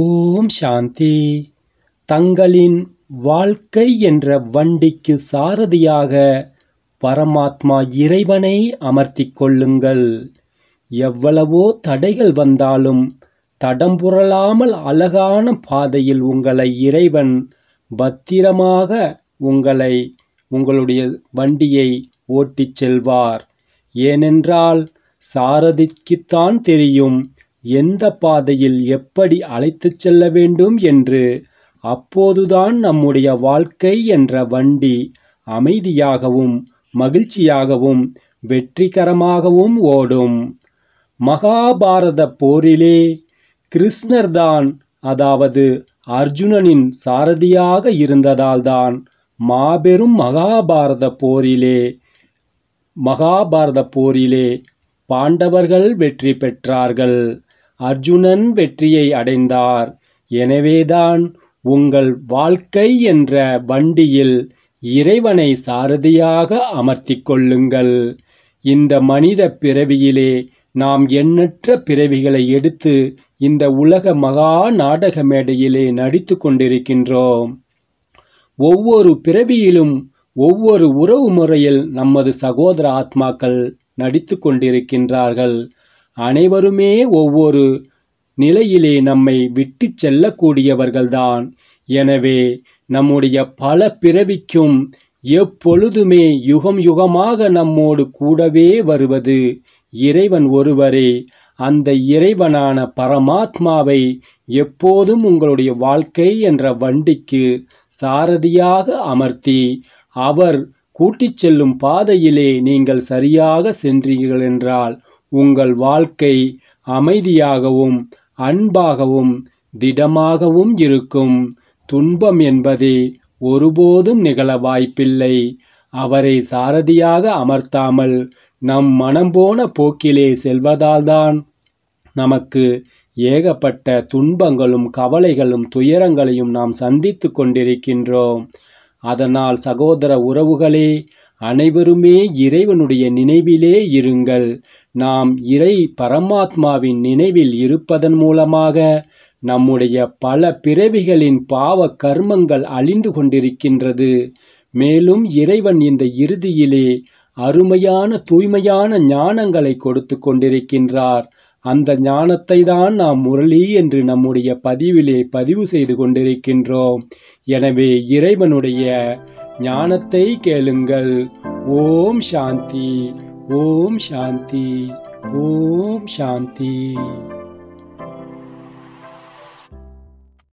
ஓம் சாந்தி தங்களின் வாழ்க்கை என்ற வண்டிக்கு சாரதியாக பரமாத்மா இறைவனை அமர்த்தி கொள்ளுங்கள் எவ்வளவோ தடைகள் வந்தாலும் தடம்புரளாமல் அழகான பாதையில் உங்களை இறைவன் பத்திரமாக உங்களை உங்களுடைய வண்டியை ஓட்டிச் செல்வார் ஏனென்றால் சாரதிக்குத்தான் தெரியும் எந்த பாதையில் எப்படி அழைத்துச் செல்ல வேண்டும் என்று அப்போதுதான் நம்முடைய வாழ்க்கை என்ற வண்டி அமைதியாகவும் மகிழ்ச்சியாகவும் வெற்றிகரமாகவும் ஓடும் மகாபாரத போரிலே கிருஷ்ணர்தான் அதாவது அர்ஜுனனின் சாரதியாக இருந்ததால்தான் மாபெரும் மகாபாரத போரிலே மகாபாரத போரிலே பாண்டவர்கள் வெற்றி பெற்றார்கள் அர்ஜுனன் வெற்றியை அடைந்தார் எனவேதான் உங்கள் வாழ்க்கை என்ற வண்டியில் இறைவனை சாரதியாக அமர்த்தி கொள்ளுங்கள் இந்த மனித பிறவியிலே நாம் எண்ணற்ற பிறவிகளை எடுத்து இந்த உலக மகா நாடக மேடையிலே நடித்து கொண்டிருக்கின்றோம் ஒவ்வொரு பிறவியிலும் ஒவ்வொரு உறவு முறையில் நமது சகோதர ஆத்மாக்கள் நடித்து கொண்டிருக்கின்றார்கள் அனைவருமே ஒவ்வொரு நிலையிலே நம்மை விட்டு செல்லக்கூடியவர்கள்தான் எனவே நம்முடைய பல பிறவிக்கும் எப்பொழுதுமே யுகம் யுகமாக நம்மோடு கூடவே வருவது இறைவன் ஒருவரே அந்த இறைவனான பரமாத்மாவை எப்போதும் உங்களுடைய வாழ்க்கை என்ற வண்டிக்கு சாரதியாக அமர்த்தி அவர் கூட்டிச் செல்லும் பாதையிலே நீங்கள் சரியாக சென்றீர்கள் என்றால் உங்கள் வாழ்க்கை அமைதியாகவும் அன்பாகவும் திடமாகவும் இருக்கும் துன்பம் என்பதே ஒருபோதும் நிகழ வாய்ப்பில்லை அவரை சாரதியாக அமர்த்தாமல் நம் மனம் போன போக்கிலே செல்வதால்தான் நமக்கு ஏகப்பட்ட துன்பங்களும் கவலைகளும் துயரங்களையும் நாம் சந்தித்து கொண்டிருக்கின்றோம் அதனால் சகோதர உறவுகளே அனைவருமே இறைவனுடைய நினைவிலே இருங்கள் நாம் இறை பரமாத்மாவின் நினைவில் இருப்பதன் மூலமாக நம்முடைய பல பிறவிகளின் பாவ கர்மங்கள் அழிந்து கொண்டிருக்கின்றது மேலும் இறைவன் இந்த இறுதியிலே அருமையான தூய்மையான ஞானங்களை கொடுத்து கொண்டிருக்கின்றார் அந்த ஞானத்தை தான் நாம் முரளி என்று நம்முடைய பதிவிலே பதிவு செய்து கொண்டிருக்கின்றோம் எனவே இறைவனுடைய ஞானத்தை கேளுங்கள் ஓம் சாந்தி ஓம் சாந்தி ஓம் சாந்தி